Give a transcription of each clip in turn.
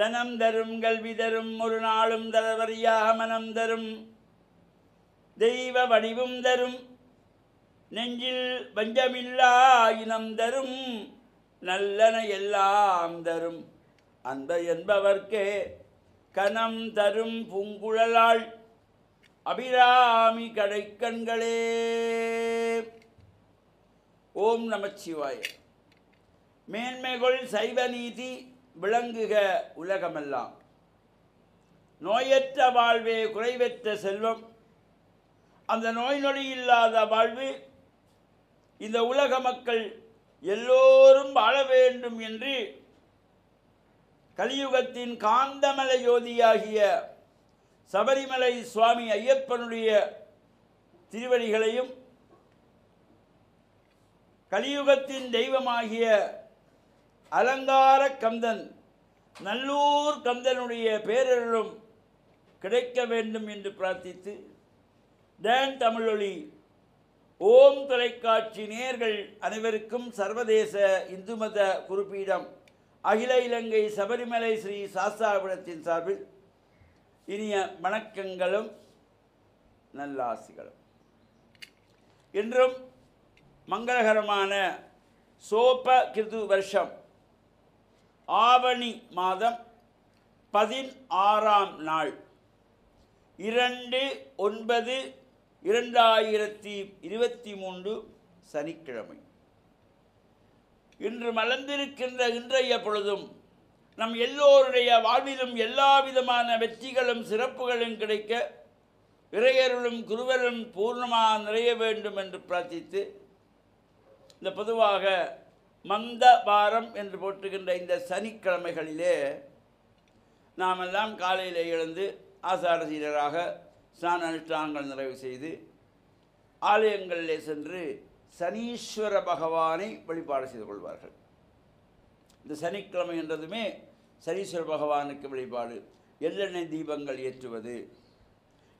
தனம் தரும் கல்வி தரும் ஒரு நாளும் தலைவரியாக மனம் தரும் தெய்வ வடிவும் தரும் நெஞ்சில் பஞ்சமில்லா இனம் தரும் நல்லன எல்லாம் தரும் அந்த என்பவர்க்கே கனம் தரும் பூங்குழலாள் அபிராமி கடைக்கண்களே ஓம் நமச்சிவாய மேன்மைகள் சைவ நீதி விளங்குக உலகமெல்லாம் நோயற்ற வாழ்வே குறைவற்ற செல்வம் அந்த நோய் நொடி இல்லாத வாழ்வு இந்த உலக மக்கள் எல்லோரும் வாழ வேண்டும் என்று கலியுகத்தின் காந்தமலை ஜோதியாகிய சபரிமலை சுவாமி ஐயப்பனுடைய திருவடிகளையும் கலியுகத்தின் தெய்வமாகிய அலங்கார கந்தன் நல்லூர் கந்தனுடைய பேரருளும் கிடைக்க வேண்டும் என்று பிரார்த்தித்து டேன் தமிழொலி ஓம் தொலைக்காட்சி நேர்கள் அனைவருக்கும் சர்வதேச இந்து மத குறிப்பீடம் அகில இலங்கை சபரிமலை ஸ்ரீ சாஸ்தாபுரத்தின் சார்பில் இனிய வணக்கங்களும் நல்லாசிகளும் இன்றும் மங்களகரமான சோப கிருது வருஷம் ஆவணி மாதம் பதினாறாம் நாள் இரண்டு ஒன்பது இரண்டாயிரத்தி இருபத்தி மூன்று சனிக்கிழமை இன்று மலர்ந்திருக்கின்ற இன்றைய பொழுதும் நம் எல்லோருடைய வாழ்விலும் எல்லா விதமான வெற்றிகளும் சிறப்புகளும் கிடைக்க இறையருளும் குருவரும் பூர்ணமாக நிறைய வேண்டும் என்று பிரார்த்தித்து இந்த பொதுவாக மந்த வாரம் என்று போட்டுகின்ற இந்த சனிக்கிழமைகளிலே நாம் எல்லாம் காலையில் எழுந்து ஆசார சீரராக ஸ்நான அனுஷ்டானங்கள் நிறைவு செய்து ஆலயங்களிலே சென்று சனீஸ்வர பகவானை வழிபாடு செய்து கொள்வார்கள் இந்த சனிக்கிழமை என்றதுமே சனீஸ்வர பகவானுக்கு வழிபாடு எள்ளெண்ணெய் தீபங்கள் ஏற்றுவது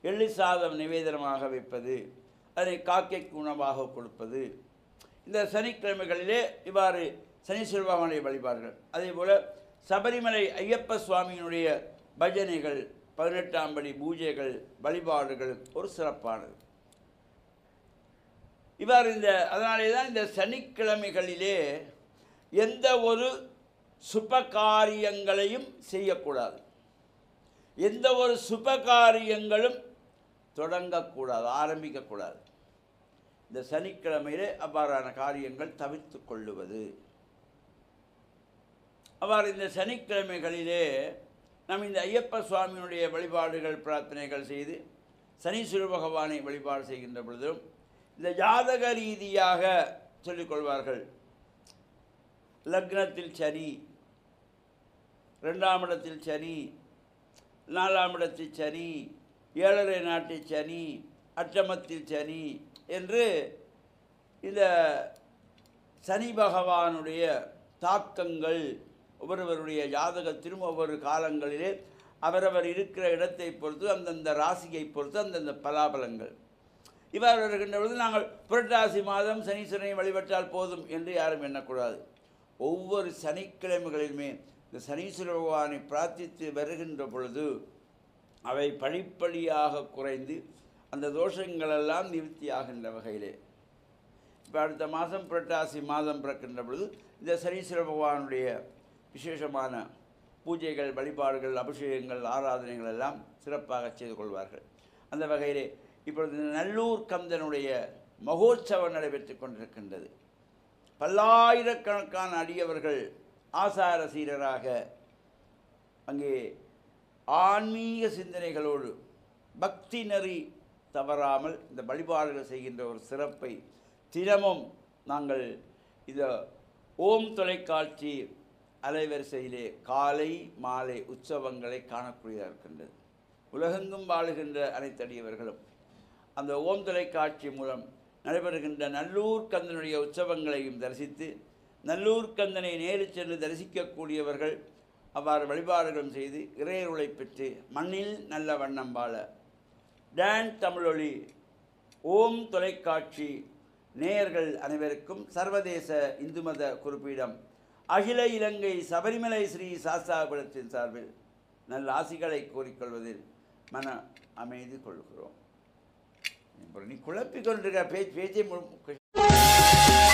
எள்ளு சாதம் நிவேதனமாக வைப்பது அதனை காக்கைக்கு உணவாக கொடுப்பது இந்த சனிக்கிழமைகளிலே இவ்வாறு சனீஸ்வர வழிபார்கள் அதே போல் சபரிமலை ஐயப்ப சுவாமியினுடைய பஜனைகள் பதினெட்டாம் படி பூஜைகள் வழிபாடுகள் ஒரு சிறப்பானது இவ்வாறு இந்த அதனாலே தான் இந்த சனிக்கிழமைகளிலே எந்த ஒரு சுப காரியங்களையும் செய்யக்கூடாது எந்த ஒரு சுப காரியங்களும் தொடங்கக்கூடாது ஆரம்பிக்கக்கூடாது இந்த சனிக்கிழமையிலே அவ்வாறான காரியங்கள் தவிர்த்து கொள்ளுவது அவ்வாறு இந்த சனிக்கிழமைகளிலே நம் இந்த ஐயப்ப சுவாமியினுடைய வழிபாடுகள் பிரார்த்தனைகள் செய்து சனீஸ்வர பகவானை வழிபாடு செய்கின்ற பொழுதும் இந்த ஜாதக ரீதியாக சொல்லிக்கொள்வார்கள் லக்னத்தில் சரி ரெண்டாம் இடத்தில் சனி நாலாம் இடத்தில் சனி ஏழரை நாட்டு சனி அஷ்டமத்தில் சனி என்று இந்த சனி பகவானுடைய தாக்கங்கள் ஒவ்வொருவருடைய ஜாதகத்திலும் ஒவ்வொரு காலங்களிலே அவரவர் இருக்கிற இடத்தை பொறுத்து அந்தந்த ராசியை பொறுத்து அந்தந்த பலாபலங்கள் இவ்வாறு இருக்கின்ற பொழுது நாங்கள் புரட்டாசி மாதம் சனீஸ்வரனை வழிபட்டால் போதும் என்று யாரும் எண்ணக்கூடாது ஒவ்வொரு சனிக்கிழமைகளிலுமே இந்த சனீஸ்வர பகவானை பிரார்த்தித்து வருகின்ற பொழுது அவை படிப்படியாக குறைந்து அந்த தோஷங்களெல்லாம் நிவர்த்தி ஆகின்ற வகையிலே இப்போ அடுத்த மாதம் புரட்டாசி மாதம் பிறக்கின்ற பொழுது இந்த சனீஸ்வர பகவானுடைய விசேஷமான பூஜைகள் வழிபாடுகள் அபிஷேகங்கள் ஆராதனைகள் எல்லாம் சிறப்பாக செய்து கொள்வார்கள் அந்த வகையிலே இப்பொழுது நல்லூர் கந்தனுடைய மகோற்சவம் நடைபெற்று கொண்டிருக்கின்றது பல்லாயிரக்கணக்கான அடியவர்கள் ஆசார சீரராக அங்கே ஆன்மீக சிந்தனைகளோடு பக்தி நெறி தவறாமல் இந்த வழிபாடுகள் செய்கின்ற ஒரு சிறப்பை தினமும் நாங்கள் இதை ஓம் தொலைக்காட்சி அலைவரிசையிலே காலை மாலை உற்சவங்களை காணக்கூடியதாக இருக்கின்றது உலகெங்கும் வாழுகின்ற அனைத்தடியவர்களும் அந்த ஓம் தொலைக்காட்சி மூலம் நடைபெறுகின்ற நல்லூர் கந்தனுடைய உற்சவங்களையும் தரிசித்து நல்லூர் கந்தனை நேரில் சென்று தரிசிக்கக்கூடியவர்கள் அவ்வாறு வழிபாடுகளும் செய்து இறையருளை பெற்று மண்ணில் நல்ல வண்ணம் வாழ டேன் தமிழொலி ஓம் தொலைக்காட்சி நேயர்கள் அனைவருக்கும் சர்வதேச இந்து மத குறிப்பிடம் அகில இலங்கை சபரிமலை ஸ்ரீ சாஸ்தாபுரத்தின் சார்பில் நல்ல ஆசிகளை கோரிக்கொள்வதில் மன அமைதி கொள்கிறோம் நீ குழப்பிக் கொண்டிருக்க பேச்சு முழு